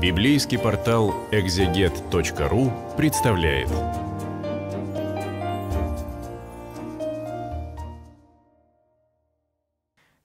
Библейский портал экзегет.ру представляет.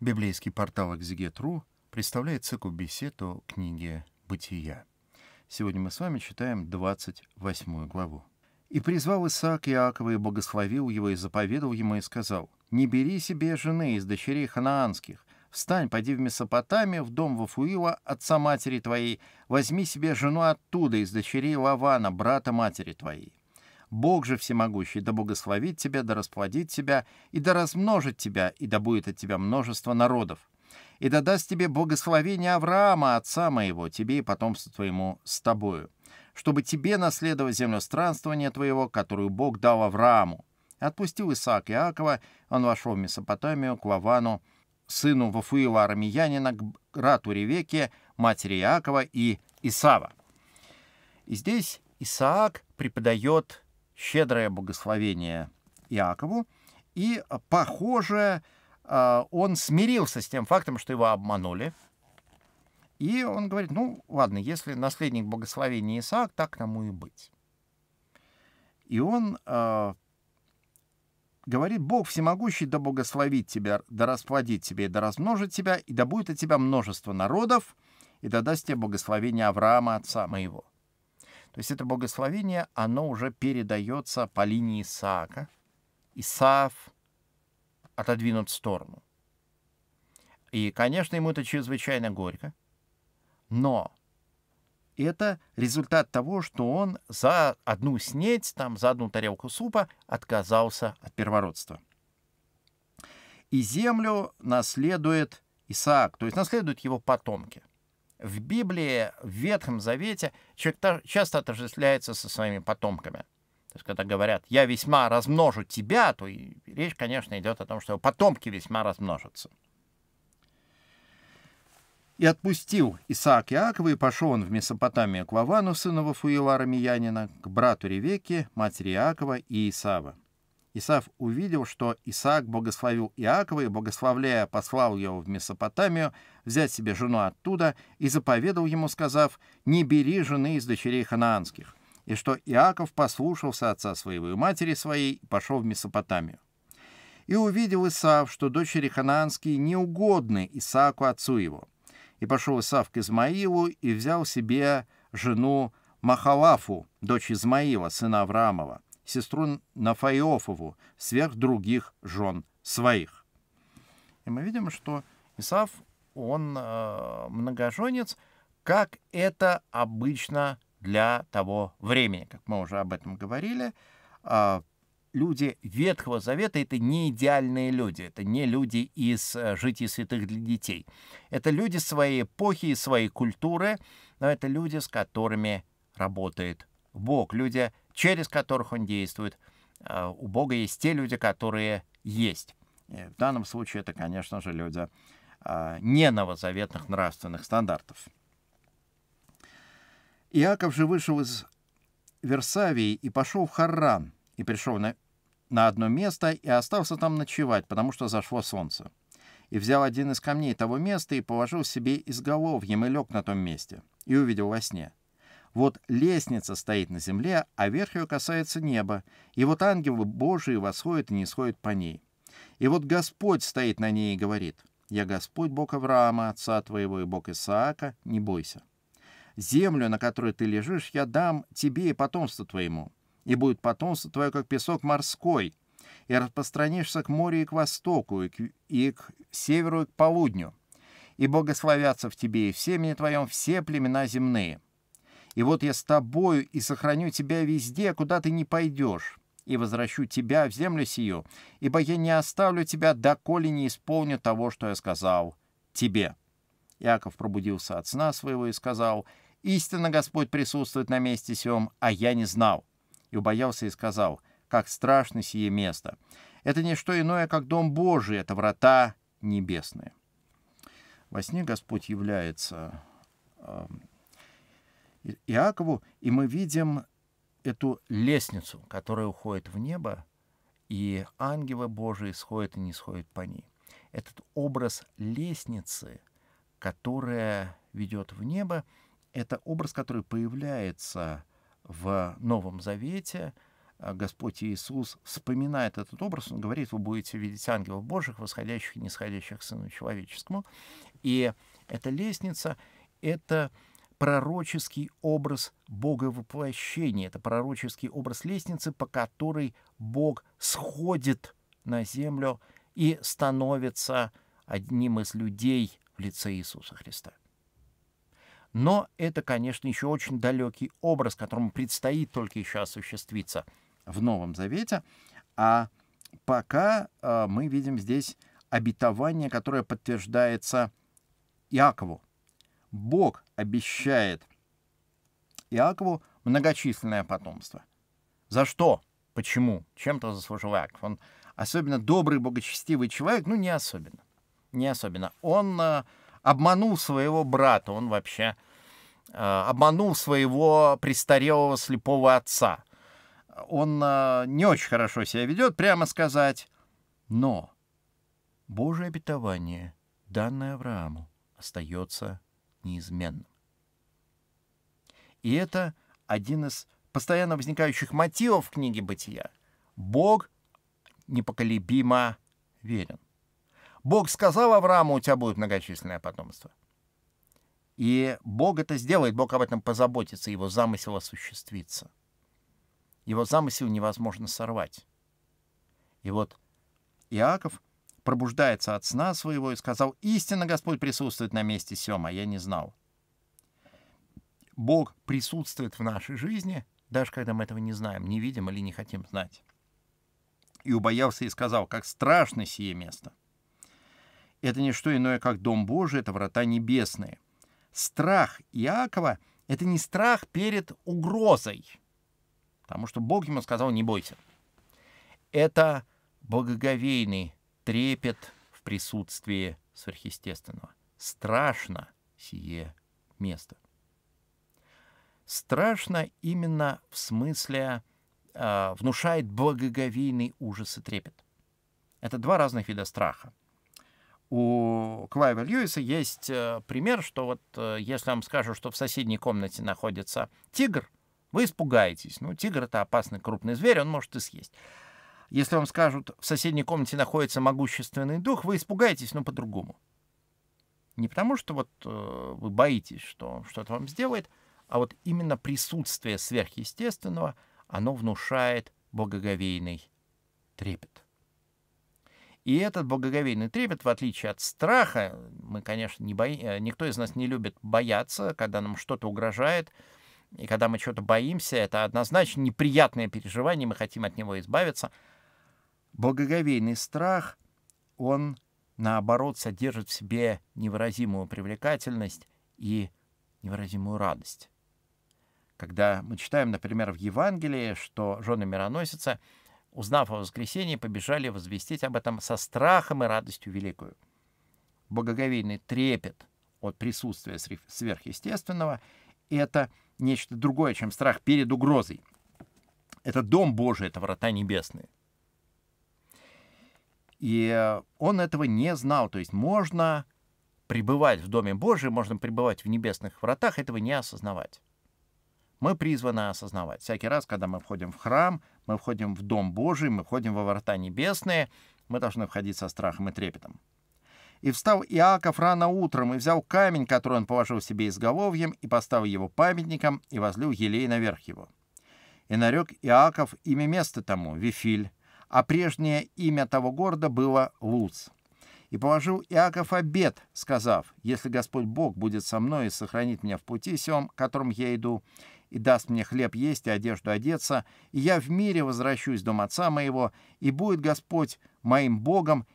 Библейский портал экзегет.ру представляет цикл бесед о книге «Бытия». Сегодня мы с вами читаем 28 главу. «И призвал Исаак Иакова, и благословил его, и заповедал ему, и сказал, «Не бери себе жены из дочерей ханаанских, Встань, поди в Месопотамию, в дом Вафуила, отца матери твоей, возьми себе жену оттуда, из дочерей Лавана, брата матери твоей. Бог же всемогущий, да благословит тебя, да расплодит тебя, и да размножит тебя, и да будет от тебя множество народов. И да даст тебе благословение Авраама, отца моего, тебе и потомству твоему с тобою, чтобы тебе наследовать землю странствования твоего, которую Бог дал Аврааму. Отпустил Исаак Иакова, он вошел в Месопотамию, к Лавану, сыну Вафуила Арамиянина, к брату Ревеке, матери Иакова и Исава. И здесь Исаак преподает щедрое благословение Иакову, и, похоже, а, он смирился с тем фактом, что его обманули. И он говорит, ну ладно, если наследник благословения Исаак, так тому и быть. И он а, говорит Бог всемогущий, да благословит тебя, да расплодит тебя, и да размножит тебя, и да будет от тебя множество народов, и да даст тебе благословение Авраама, отца моего». То есть это благословение, оно уже передается по линии Исаака. Исаав отодвинут в сторону. И, конечно, ему это чрезвычайно горько. Но это результат того, что он за одну снеть, там, за одну тарелку супа отказался от первородства. И землю наследует Исаак, то есть наследуют его потомки. В Библии, в Ветхом Завете человек часто отождествляется со своими потомками. То есть, когда говорят «я весьма размножу тебя», то и речь, конечно, идет о том, что потомки весьма размножатся. И отпустил Исаак Иакова, и пошел он в Месопотамию к Вавану, сыну Вафуевара Миянина, к брату Ревеке, матери Иакова и Исава. Исав увидел, что Исаак благословил Иакова и, благословляя, послал его в Месопотамию взять себе жену оттуда и заповедал ему, сказав, «Не бери жены из дочерей ханаанских», и что Иаков послушался отца своего и матери своей и пошел в Месопотамию. И увидел Исав, что дочери ханаанские неугодны Исааку отцу его — и пошел Исав к Измаилу и взял себе жену Махалафу, дочь Измаила, сына Авраамова, сестру Нафаиофову, сверх других жен своих. И мы видим, что Исав, он э, многоженец, как это обычно для того времени, как мы уже об этом говорили. Э, люди Ветхого Завета — это не идеальные люди, это не люди из э, «Житий святых для детей». Это люди своей эпохи и своей культуры, но это люди, с которыми работает Бог, люди, через которых Он действует. А, у Бога есть те люди, которые есть. И в данном случае это, конечно же, люди а, не новозаветных нравственных стандартов. Иаков же вышел из Версавии и пошел в Харран — и пришел на, на одно место и остался там ночевать, потому что зашло солнце. И взял один из камней того места и положил себе изголовьем и лег на том месте, и увидел во сне. Вот лестница стоит на земле, а верх ее касается неба, и вот ангелы Божии восходят и не сходят по ней. И вот Господь стоит на ней и говорит, «Я Господь Бог Авраама, отца твоего, и Бог Исаака, не бойся. Землю, на которой ты лежишь, я дам тебе и потомству твоему и будет потомство твое, как песок морской, и распространишься к морю и к востоку, и к, и к северу, и к полудню. И благословятся в тебе и в семени твоем все племена земные. И вот я с тобою и сохраню тебя везде, куда ты не пойдешь, и возвращу тебя в землю сию, ибо я не оставлю тебя, доколе не исполню того, что я сказал тебе». Иаков пробудился от сна своего и сказал, «Истинно Господь присутствует на месте сём, а я не знал» и убоялся и сказал, «Как страшно сие место! Это не что иное, как дом Божий, это врата небесные». Во сне Господь является эм, Иакову, и мы видим эту лестницу, которая уходит в небо, и ангелы Божии сходят и не сходят по ней. Этот образ лестницы, которая ведет в небо, это образ, который появляется в Новом Завете а, Господь Иисус вспоминает этот образ, он говорит, вы будете видеть ангелов Божьих, восходящих и нисходящих к Сыну Человеческому. И эта лестница — это пророческий образ Бога воплощения, это пророческий образ лестницы, по которой Бог сходит на землю и становится одним из людей в лице Иисуса Христа. Но это, конечно, еще очень далекий образ, которому предстоит только еще осуществиться в Новом Завете. А пока э, мы видим здесь обетование, которое подтверждается Иакову. Бог обещает Иакову многочисленное потомство. За что? Почему? Чем-то заслужил Иаков. Он особенно добрый, богочестивый человек, ну не особенно. Не особенно. Он а, обманул своего брата, он вообще э, обманул своего престарелого слепого отца. Он э, не очень хорошо себя ведет, прямо сказать, но Божье обетование, данное Аврааму, остается неизменным. И это один из постоянно возникающих мотивов в книге «Бытия». Бог непоколебимо верен. Бог сказал Аврааму, у тебя будет многочисленное потомство. И Бог это сделает, Бог об этом позаботится, его замысел осуществится. Его замысел невозможно сорвать. И вот Иаков пробуждается от сна своего и сказал, «Истинно Господь присутствует на месте сема, я не знал». Бог присутствует в нашей жизни, даже когда мы этого не знаем, не видим или не хотим знать. И убоялся и сказал, «Как страшно сие место! — это не что иное, как Дом Божий, это врата небесные. Страх Иакова — это не страх перед угрозой, потому что Бог ему сказал «не бойся». Это благоговейный трепет в присутствии сверхъестественного. Страшно сие место. Страшно именно в смысле э, внушает благоговейный ужас и трепет. Это два разных вида страха у Клайва Льюиса есть э, пример, что вот э, если вам скажут, что в соседней комнате находится тигр, вы испугаетесь. Ну, тигр — это опасный крупный зверь, он может и съесть. Если вам скажут, в соседней комнате находится могущественный дух, вы испугаетесь, но по-другому. Не потому, что вот э, вы боитесь, что что-то вам сделает, а вот именно присутствие сверхъестественного, оно внушает благоговейный трепет. И этот благоговейный трепет, в отличие от страха, мы, конечно, не бои... Э, никто из нас не любит бояться, когда нам что-то угрожает, и когда мы чего-то боимся, это однозначно неприятное переживание, мы хотим от него избавиться. Благоговейный страх, он, наоборот, содержит в себе невыразимую привлекательность и невыразимую радость. Когда мы читаем, например, в Евангелии, что жены мироносица — узнав о воскресении, побежали возвестить об этом со страхом и радостью великую. Богоговейный трепет от присутствия сверхъестественного — это нечто другое, чем страх перед угрозой. Это дом Божий, это врата небесные. И э, он этого не знал. То есть можно пребывать в Доме Божьем, можно пребывать в небесных вратах, этого не осознавать мы призваны осознавать. Всякий раз, когда мы входим в храм, мы входим в Дом Божий, мы входим во ворота небесные, мы должны входить со страхом и трепетом. И встал Иаков рано утром, и взял камень, который он положил себе изголовьем, и поставил его памятником, и возлил елей наверх его. И нарек Иаков имя места тому — Вифиль, а прежнее имя того города было Луц. И положил Иаков обед, сказав, «Если Господь Бог будет со мной и сохранит меня в пути сем, которым я иду, и даст мне хлеб есть и одежду одеться, и я в мире возвращусь дом отца моего, и будет Господь моим Богом,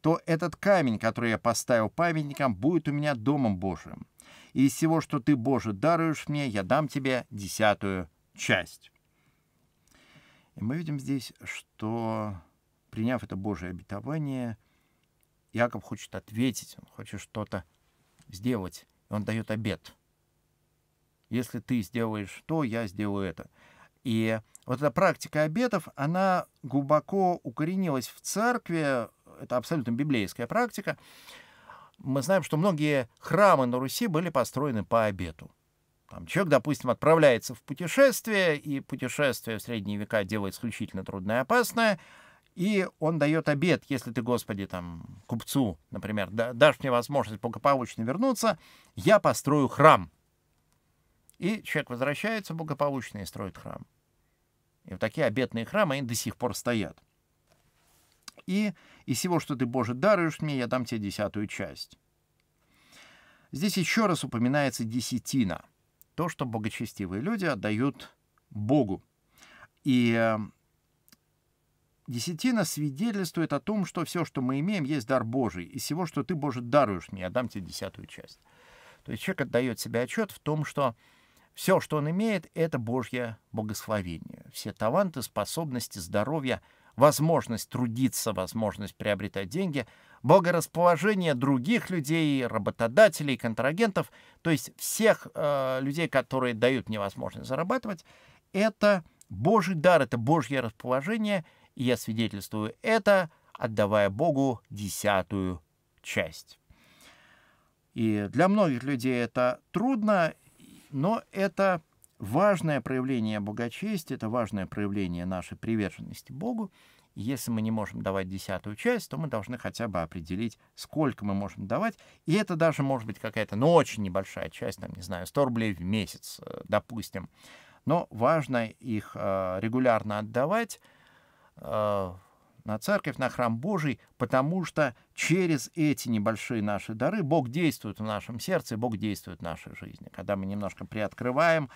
то этот камень, который я поставил памятником, будет у меня домом Божиим. И из всего, что ты, Боже, даруешь мне, я дам тебе десятую часть». И мы видим здесь, что, приняв это Божие обетование, Яков хочет ответить, он хочет что-то сделать, и он дает обет – если ты сделаешь то, я сделаю это. И вот эта практика обетов, она глубоко укоренилась в церкви, это абсолютно библейская практика. Мы знаем, что многие храмы на Руси были построены по обету. Там человек, допустим, отправляется в путешествие, и путешествие в средние века делает исключительно трудное и опасное, и он дает обед, если ты, Господи, там, купцу, например, дашь мне возможность благополучно вернуться, я построю храм и человек возвращается благополучно и строит храм. И вот такие обетные храмы, они до сих пор стоят. И из всего, что ты, Боже, даруешь мне, я дам тебе десятую часть. Здесь еще раз упоминается десятина. То, что богочестивые люди отдают Богу. И э, десятина свидетельствует о том, что все, что мы имеем, есть дар Божий. Из всего, что ты, Боже, даруешь мне, я дам тебе десятую часть. То есть человек отдает себе отчет в том, что все, что он имеет, это Божье благословение. Все таланты, способности, здоровье, возможность трудиться, возможность приобретать деньги, благорасположение других людей, работодателей, контрагентов, то есть всех э, людей, которые дают мне возможность зарабатывать, это Божий дар, это Божье расположение, и я свидетельствую это, отдавая Богу десятую часть. И для многих людей это трудно, но это важное проявление благочестия, это важное проявление нашей приверженности Богу. Если мы не можем давать десятую часть, то мы должны хотя бы определить, сколько мы можем давать. И это даже может быть какая-то, ну, очень небольшая часть, там, не знаю, 100 рублей в месяц, э, допустим. Но важно их э, регулярно отдавать, э, на церковь, на храм Божий, потому что через эти небольшие наши дары Бог действует в нашем сердце, Бог действует в нашей жизни. Когда мы немножко приоткрываем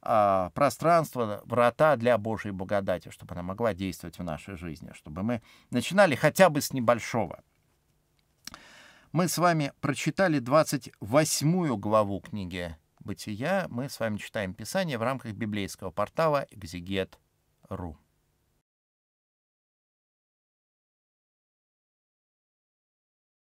а, пространство, врата для Божьей благодати, чтобы она могла действовать в нашей жизни, чтобы мы начинали хотя бы с небольшого. Мы с вами прочитали 28 главу книги «Бытия». Мы с вами читаем Писание в рамках библейского портала «Экзегет.ру».